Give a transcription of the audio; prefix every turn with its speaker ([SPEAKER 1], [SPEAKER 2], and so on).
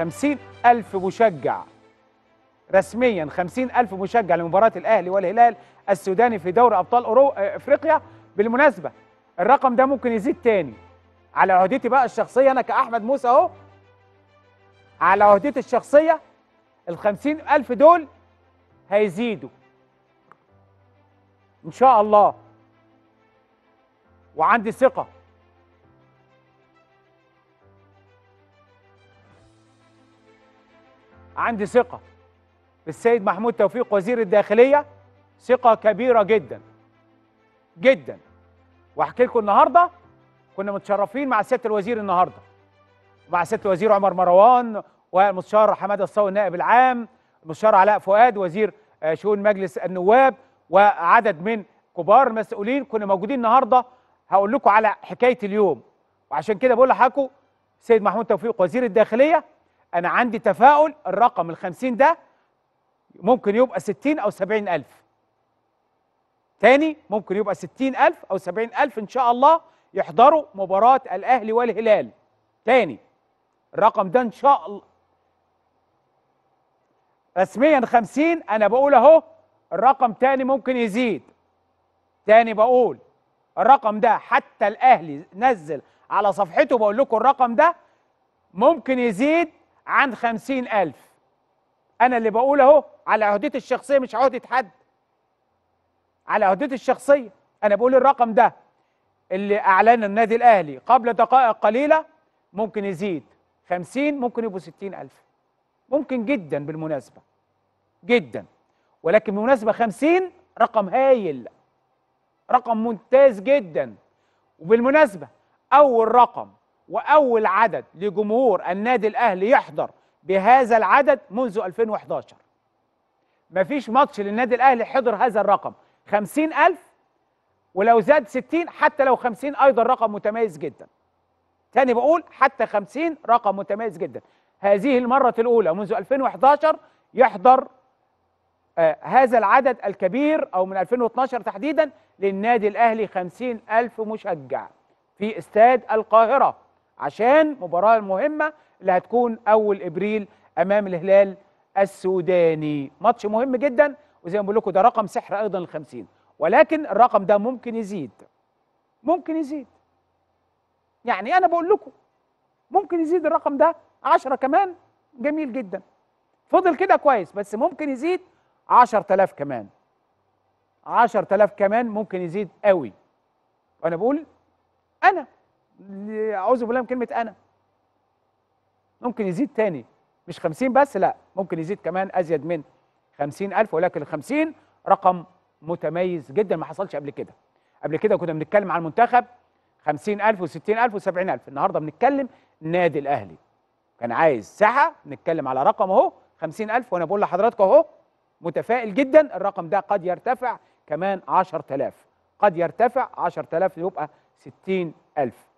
[SPEAKER 1] خمسين ألف مشجع رسميا خمسين ألف مشجع لمباراة الأهلي والهلال السوداني في دوري أبطال أورو... أفريقيا بالمناسبة الرقم ده ممكن يزيد تاني على عهدتي بقى الشخصية أنا كأحمد موسى أهو على عهدتي الشخصية ال ألف دول هيزيدوا إن شاء الله وعندي ثقة عندي ثقه السيد محمود توفيق وزير الداخليه ثقه كبيره جدا جدا واحكي لكم النهارده كنا متشرفين مع سياده الوزير النهارده مع سياده الوزير عمر مروان والمستشار حماده الصاوي النائب العام المستشار علاء فؤاد وزير آه، شؤون مجلس النواب وعدد من كبار المسؤولين كنا موجودين النهارده هقول لكم على حكايه اليوم وعشان كده بقول لحضراتكم سيد محمود توفيق وزير الداخليه انا عندي تفاؤل الرقم ال 50 ده ممكن يبقى 60 او 70 الف تاني ممكن يبقى 60 الف او 70 الف ان شاء الله يحضروا مباراه الاهلي والهلال تاني الرقم ده ان شاء الله رسميا 50 انا بقول اهو الرقم تاني ممكن يزيد تاني بقول الرقم ده حتى الاهلي نزل على صفحته بقول لكم الرقم ده ممكن يزيد عن خمسين ألف أنا اللي بقول أهو على عهدتي الشخصية مش عهدة حد على عهدتي الشخصية أنا بقول الرقم ده اللي أعلن النادي الأهلي قبل دقائق قليلة ممكن يزيد خمسين ممكن يبقوا ستين ألف ممكن جدا بالمناسبة جدا ولكن بالمناسبة خمسين رقم هايل رقم ممتاز جدا وبالمناسبة أول رقم وأول عدد لجمهور النادي الأهلي يحضر بهذا العدد منذ 2011 مفيش ماتش للنادي الأهلي حضر هذا الرقم 50000 ولو زاد 60 حتى لو 50 أيضا رقم متميز جدا تاني بقول حتى 50 رقم متميز جدا هذه المرة الأولى منذ 2011 يحضر آه هذا العدد الكبير أو من 2012 تحديدا للنادي الأهلي 50000 مشجع في استاد القاهرة عشان مباراة المهمة اللي هتكون أول إبريل أمام الهلال السوداني ماتش مهم جدا وزي ما بقول لكم ده رقم سحر أيضا ال 50 ولكن الرقم ده ممكن يزيد ممكن يزيد يعني أنا بقول لكم ممكن يزيد الرقم ده 10 كمان جميل جدا فضل كده كويس بس ممكن يزيد تلاف كمان تلاف كمان ممكن يزيد قوي وانا بقول انا اعوذ بالله من كلمه انا ممكن يزيد تاني مش 50 بس لا ممكن يزيد كمان ازيد من 50000 ولكن ال 50 رقم متميز جدا ما حصلش قبل كده قبل كده كنا بنتكلم عن المنتخب 50000 و60000 و70000 النهارده بنتكلم النادي الاهلي كان عايز ساحه نتكلم على رقم اهو 50000 وانا بقول لحضراتكم اهو متفائل جدا الرقم ده قد يرتفع كمان 10000 قد يرتفع 10000 يبقى 60000